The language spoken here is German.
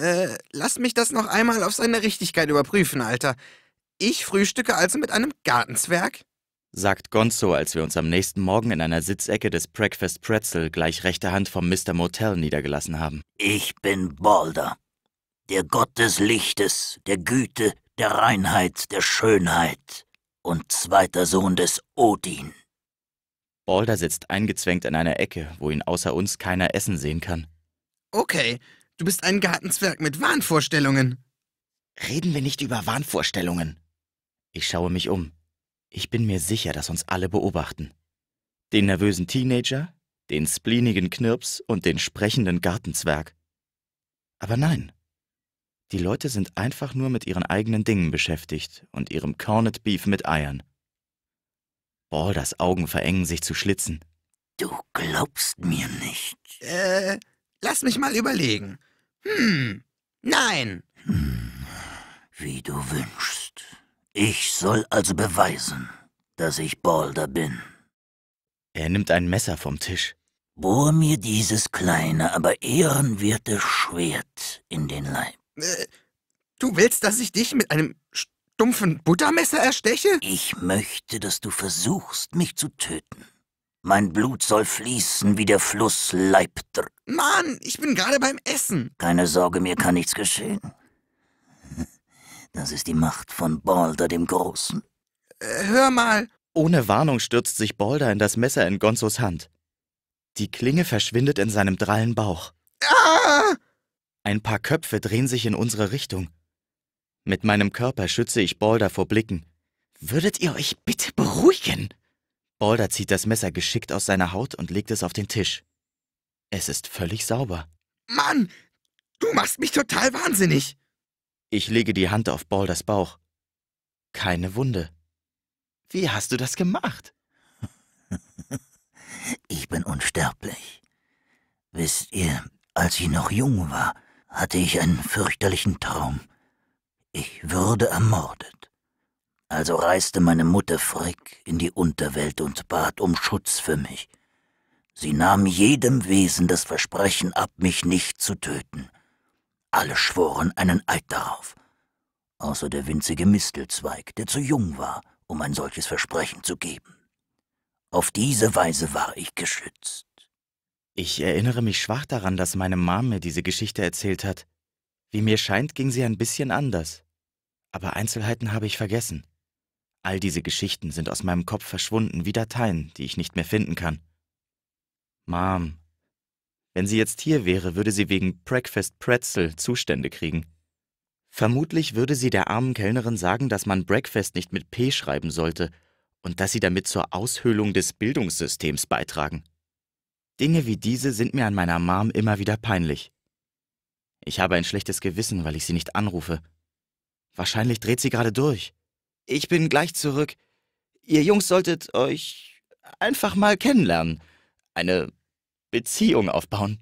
Äh, lass mich das noch einmal auf seine Richtigkeit überprüfen, Alter. Ich frühstücke also mit einem Gartenzwerg? sagt Gonzo, als wir uns am nächsten Morgen in einer Sitzecke des Breakfast Pretzel gleich rechter Hand vom Mr. Motel niedergelassen haben. Ich bin Balder, der Gott des Lichtes, der Güte, der Reinheit, der Schönheit und zweiter Sohn des Odin. Balder sitzt eingezwängt in einer Ecke, wo ihn außer uns keiner essen sehen kann. Okay, Du bist ein Gartenzwerg mit Wahnvorstellungen. Reden wir nicht über Wahnvorstellungen. Ich schaue mich um. Ich bin mir sicher, dass uns alle beobachten. Den nervösen Teenager, den spleenigen Knirps und den sprechenden Gartenzwerg. Aber nein. Die Leute sind einfach nur mit ihren eigenen Dingen beschäftigt und ihrem Corned Beef mit Eiern. Balders Augen verengen sich zu Schlitzen. Du glaubst mir nicht. Äh, lass mich mal überlegen. Hm, nein. Hm, wie du wünschst. Ich soll also beweisen, dass ich Balder bin. Er nimmt ein Messer vom Tisch. Bohr mir dieses kleine, aber ehrenwerte Schwert in den Leib. Äh, du willst, dass ich dich mit einem stumpfen Buttermesser ersteche? Ich möchte, dass du versuchst, mich zu töten. Mein Blut soll fließen wie der Fluss Leibter. Mann, ich bin gerade beim Essen. Keine Sorge, mir kann nichts geschehen. Das ist die Macht von Balder dem Großen. Äh, hör mal. Ohne Warnung stürzt sich Balder in das Messer in Gonzos Hand. Die Klinge verschwindet in seinem drallen Bauch. Ah! Ein paar Köpfe drehen sich in unsere Richtung. Mit meinem Körper schütze ich Balder vor Blicken. Würdet ihr euch bitte beruhigen? Balder zieht das Messer geschickt aus seiner Haut und legt es auf den Tisch. Es ist völlig sauber. Mann, du machst mich total wahnsinnig. Ich lege die Hand auf Balders Bauch. Keine Wunde. Wie hast du das gemacht? Ich bin unsterblich. Wisst ihr, als ich noch jung war, hatte ich einen fürchterlichen Traum. Ich würde ermordet. Also reiste meine Mutter Frick in die Unterwelt und bat um Schutz für mich. Sie nahm jedem Wesen das Versprechen ab, mich nicht zu töten. Alle schworen einen Eid darauf, außer der winzige Mistelzweig, der zu jung war, um ein solches Versprechen zu geben. Auf diese Weise war ich geschützt. Ich erinnere mich schwach daran, dass meine Mom mir diese Geschichte erzählt hat. Wie mir scheint, ging sie ein bisschen anders. Aber Einzelheiten habe ich vergessen. All diese Geschichten sind aus meinem Kopf verschwunden wie Dateien, die ich nicht mehr finden kann. Mom. Wenn sie jetzt hier wäre, würde sie wegen Breakfast Pretzel Zustände kriegen. Vermutlich würde sie der armen Kellnerin sagen, dass man Breakfast nicht mit P schreiben sollte und dass sie damit zur Aushöhlung des Bildungssystems beitragen. Dinge wie diese sind mir an meiner Mom immer wieder peinlich. Ich habe ein schlechtes Gewissen, weil ich sie nicht anrufe. Wahrscheinlich dreht sie gerade durch. Ich bin gleich zurück. Ihr Jungs solltet euch einfach mal kennenlernen. Eine Beziehung aufbauen.